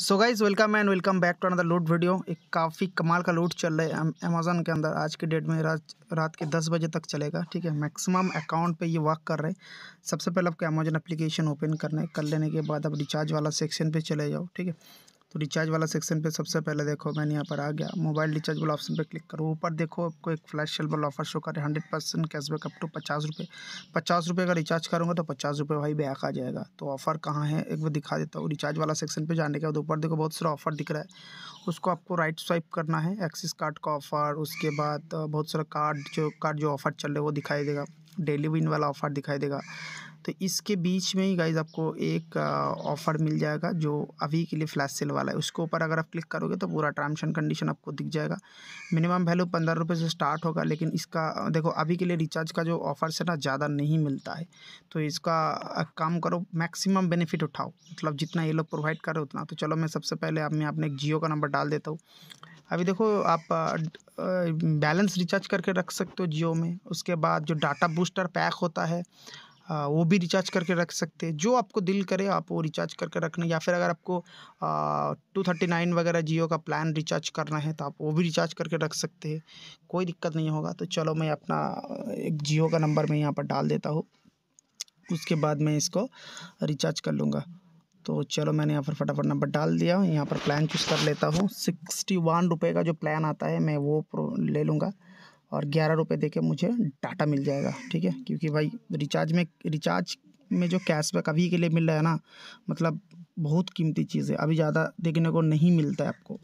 so guys welcome and welcome back to another loot video एक काफ़ी कमाल का लूट चल रहा है अमेजोन के अंदर आज के डेट में रात रात के दस बजे तक चलेगा ठीक है मैक्सिमम अकाउंट पे ये वर्क कर रहे हैं सबसे पहले आपको अमेजोन एप्लीकेशन ओपन करना है कर लेने के बाद आप रिचार्ज वाला सेक्शन पे चले जाओ ठीक है तो रिचार्ज वाला सेक्शन पे सबसे पहले देखो मैंने यहाँ पर आ गया मोबाइल रिचार्ज वाला ऑप्शन पे क्लिक करो ऊपर देखो आपको एक फ्लैश सेल वाला ऑफर शो कर रहे hundred percent cashback up to पचास रुपये पचास रुपये का रिचार्ज करूँगा तो पचास रुपये भाई बैक आ जाएगा तो ऑफर कहाँ है एक बार दिखा देता हूँ रिचार्ज वाला सेक्शन पर जाने के बाद ऊपर देखो बहुत सारा ऑफर दिख रहा है उसको आपको राइट स्वाइप करना है एक्सिस कार्ड का ऑफर उसके बाद बहुत सारा कार्ड जो कार्ड जो ऑफर चल रहे वो दिखाई देगा डेली विन वाला ऑफर दिखाई देगा तो इसके बीच में ही गाइज आपको एक ऑफ़र मिल जाएगा जो अभी के लिए फ्लैश सेल वाला है उसके ऊपर अगर आप क्लिक करोगे तो पूरा टर्म्स एंड कंडीशन आपको दिख जाएगा मिनिमम वैल्यू पंद्रह रुपये से स्टार्ट होगा लेकिन इसका देखो अभी के लिए रिचार्ज का जो ऑफ़र से ना ज़्यादा नहीं मिलता है तो इसका काम करो मैक्सिमम बेनिफिट उठाओ मतलब जितना ये लोग प्रोवाइड कर रहे उतना तो चलो मैं सबसे पहले आप मैं अपने जियो का नंबर डाल देता हूँ अभी देखो आप बैलेंस रिचार्ज करके रख सकते हो जियो में उसके बाद जो डाटा बूस्टर पैक होता है वो भी रिचार्ज करके रख सकते हैं जो आपको दिल करे आप वो रिचार्ज करके रखना या फिर अगर आपको टू थर्टी नाइन वगैरह जियो का प्लान रिचार्ज करना है तो आप वो भी रिचार्ज करके रख सकते हैं कोई दिक्कत नहीं होगा तो चलो मैं अपना एक जियो का नंबर मैं यहाँ पर डाल देता हूँ उसके बाद मैं इसको रिचार्ज कर लूँगा तो चलो मैंने यहाँ पर फटाफट नंबर डाल दिया यहाँ पर प्लान चूज़ कर लेता हूँ सिक्सटी वन रुपये का जो प्लान आता है मैं वो ले लूँगा और ग्यारह रुपये दे के मुझे डाटा मिल जाएगा ठीक है क्योंकि भाई रिचार्ज में रिचार्ज में जो कैशबैक अभी के लिए मिल रहा है ना मतलब बहुत कीमती चीज़ है अभी ज़्यादा देखने को नहीं मिलता है आपको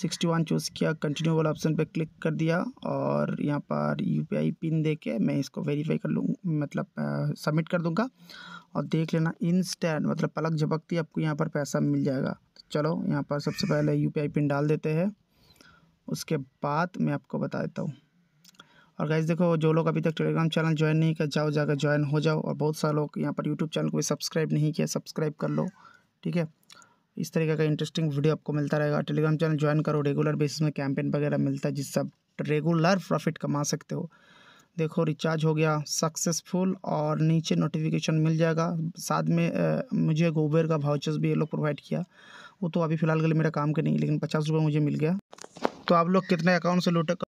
सिक्सटी वन चूज़ किया कंटिन्यू वाला ऑप्शन पे क्लिक कर दिया और यहाँ पर आई पिन दे के मैं इसको वेरीफाई कर लूँ मतलब सबमिट कर दूँगा और देख लेना इंस्टेंट मतलब पलक झपकती आपको यहाँ पर पैसा मिल जाएगा तो चलो यहाँ पर सबसे पहले आई पिन डाल देते हैं उसके बाद मैं आपको बता देता हूँ और गाइज देखो जो लोग अभी तक टेलीग्राम चैनल ज्वाइन नहीं किया जाओ जाकर ज्वाइन हो जाओ और बहुत सारे लोग यहाँ पर यूट्यूब चैनल को भी सब्सक्राइब नहीं किया सब्सक्राइब कर लो ठीक है इस तरीके का इंटरेस्टिंग वीडियो आपको मिलता रहेगा टेलीग्राम चैनल ज्वाइन करो रेगुलर बेसिस में कैंपेन वगैरह मिलता है जिससे आप रेगुलर प्रॉफिट कमा सकते हो देखो रिचार्ज हो गया सक्सेसफुल और नीचे नोटिफिकेशन मिल जाएगा साथ में आ, मुझे गोबर का भाउचर्स भी ये लोग प्रोवाइड किया वो तो अभी फ़िलहाल के लिए मेरा काम के नहीं लेकिन पचास रुपये मुझे मिल गया तो आप लोग कितने अकाउंट से लूटे